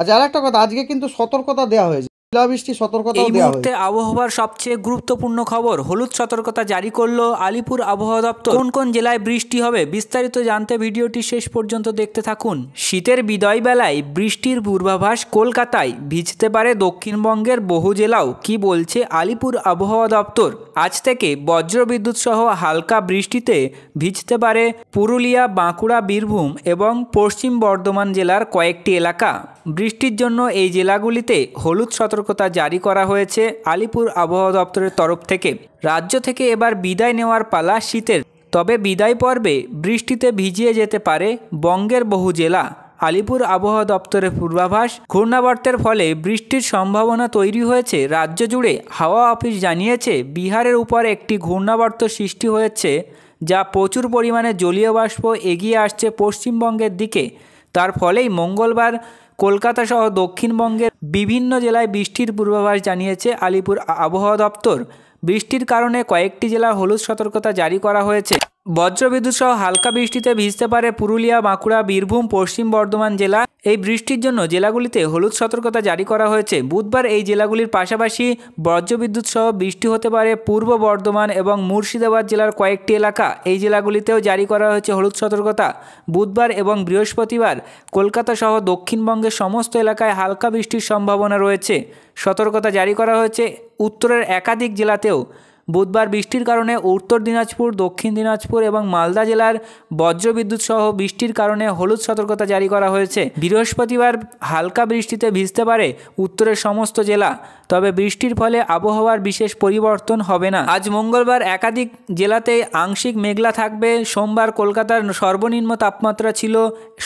আচ্ছা আর একটা কথা আজকে কিন্তু সতর্কতা দেওয়া হয়েছে এই মুহূর্তে আবহাওয়ার সবচেয়ে গুরুত্বপূর্ণ খবর হলুদ সতর্কতা জারি করল আলিপুর আবহাওয়া দপ্তর কোন কোন জেলায় বৃষ্টি হবে বিস্তারিত জানতে ভিডিওটি শেষ পর্যন্ত দেখতে থাকুন শীতের বিদায় বেলায় বৃষ্টির পূর্বাভাস কলকাতায় ভিজতে পারে দক্ষিণবঙ্গের বহু জেলাও কি বলছে আলিপুর আবহাওয়া দপ্তর আজ থেকে বজ্রবিদ্যুৎ সহ হালকা বৃষ্টিতে ভিজতে পারে পুরুলিয়া বাঁকুড়া বীরভূম এবং পশ্চিম বর্ধমান জেলার কয়েকটি এলাকা বৃষ্টির জন্য এই জেলাগুলিতে হলুদ সতর্ক সতর্কতা জারি করা হয়েছে আলিপুর আবহাওয়া দপ্তরের তরফ থেকে রাজ্য থেকে এবার বিদায় নেওয়ার পালা শীতের তবে বিদায় পর্বে বৃষ্টিতে ভিজিয়ে যেতে পারে বঙ্গের বহু জেলা আলিপুর আবহাওয়া দপ্তরের পূর্বাভাস ঘূর্ণাবর্তের ফলে বৃষ্টির সম্ভাবনা তৈরি হয়েছে রাজ্য জুড়ে হাওয়া অফিস জানিয়েছে বিহারের উপর একটি ঘূর্ণাবর্ত সৃষ্টি হয়েছে যা প্রচুর পরিমাণে জলীয় বাষ্প এগিয়ে আসছে পশ্চিমবঙ্গের দিকে তার ফলেই মঙ্গলবার কলকাতা সহ দক্ষিণবঙ্গের বিভিন্ন জেলায় বৃষ্টির পূর্বাভাস জানিয়েছে আলিপুর আবহাওয়া দপ্তর বৃষ্টির কারণে কয়েকটি জেলা হলুদ সতর্কতা জারি করা হয়েছে বজ্রবিদ্যুৎ সহ হালকা বৃষ্টিতে ভিজতে পারে পুরুলিয়া বাঁকুড়া বীরভূম পশ্চিম বর্ধমান জেলা এই বৃষ্টির জন্য জেলাগুলিতে হলুদ সতর্কতা জারি করা হয়েছে বুধবার এই জেলাগুলির পাশাপাশি বজ্রবিদ্যুৎ সহ বৃষ্টি হতে পারে পূর্ব বর্ধমান এবং মুর্শিদাবাদ জেলার কয়েকটি এলাকা এই জেলাগুলিতেও জারি করা হয়েছে হলুদ সতর্কতা বুধবার এবং বৃহস্পতিবার কলকাতা সহ দক্ষিণবঙ্গের সমস্ত এলাকায় হালকা বৃষ্টির সম্ভাবনা রয়েছে সতর্কতা জারি করা হয়েছে উত্তরের একাধিক জেলাতেও বুধবার বৃষ্টির কারণে উত্তর দিনাজপুর দক্ষিণ দিনাজপুর এবং মালদা জেলার বজ্রবিদ্যুৎ সহ বৃষ্টির কারণে হলুদ সতর্কতা জারি করা হয়েছে বৃহস্পতিবার হালকা বৃষ্টিতে ভিজতে পারে উত্তরের সমস্ত জেলা তবে বৃষ্টির ফলে আবহাওয়ার বিশেষ পরিবর্তন হবে না আজ মঙ্গলবার একাধিক জেলাতেই আংশিক মেঘলা থাকবে সোমবার কলকাতার সর্বনিম্ন তাপমাত্রা ছিল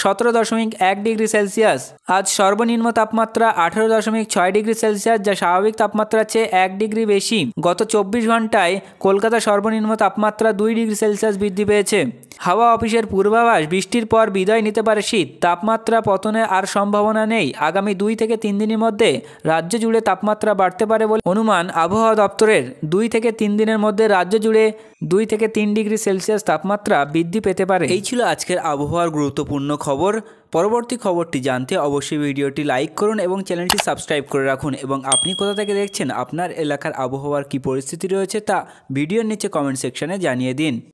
সতেরো দশমিক এক ডিগ্রি সেলসিয়াস আজ সর্বনিম্ন তাপমাত্রা আঠারো দশমিক ছয় ডিগ্রি সেলসিয়াস যা স্বাভাবিক তাপমাত্রার চেয়ে এক ডিগ্রি বেশি গত চব্বিশ ঘন্টায় কলকাতা সর্বনিম্ন তাপমাত্রা দুই ডিগ্রি সেলসিয়াস বৃদ্ধি পেয়েছে হাওয়া অফিসের পূর্বাভাস বৃষ্টির পর বিদায় নিতে পারে শীত তাপমাত্রা পতনে আর সম্ভাবনা নেই আগামী দুই থেকে তিন দিনের মধ্যে রাজ্য জুড়ে তাপমাত্রা বাড়তে পারে বলে অনুমান আবহাওয়া দপ্তরের দুই থেকে তিন দিনের মধ্যে রাজ্য জুড়ে দুই থেকে তিন ডিগ্রি সেলসিয়াস তাপমাত্রা বৃদ্ধি পেতে পারে এই ছিল আজকের আবহাওয়ার গুরুত্বপূর্ণ খবর পরবর্তী খবরটি জানতে অবশ্যই ভিডিওটি লাইক করুন এবং চ্যানেলটি সাবস্ক্রাইব করে রাখুন এবং আপনি কোথা থেকে দেখছেন আপনার এলাকার আবহাওয়ার কি পরিস্থিতি রয়েছে তা ভিডিওর নিচে কমেন্ট সেকশনে জানিয়ে দিন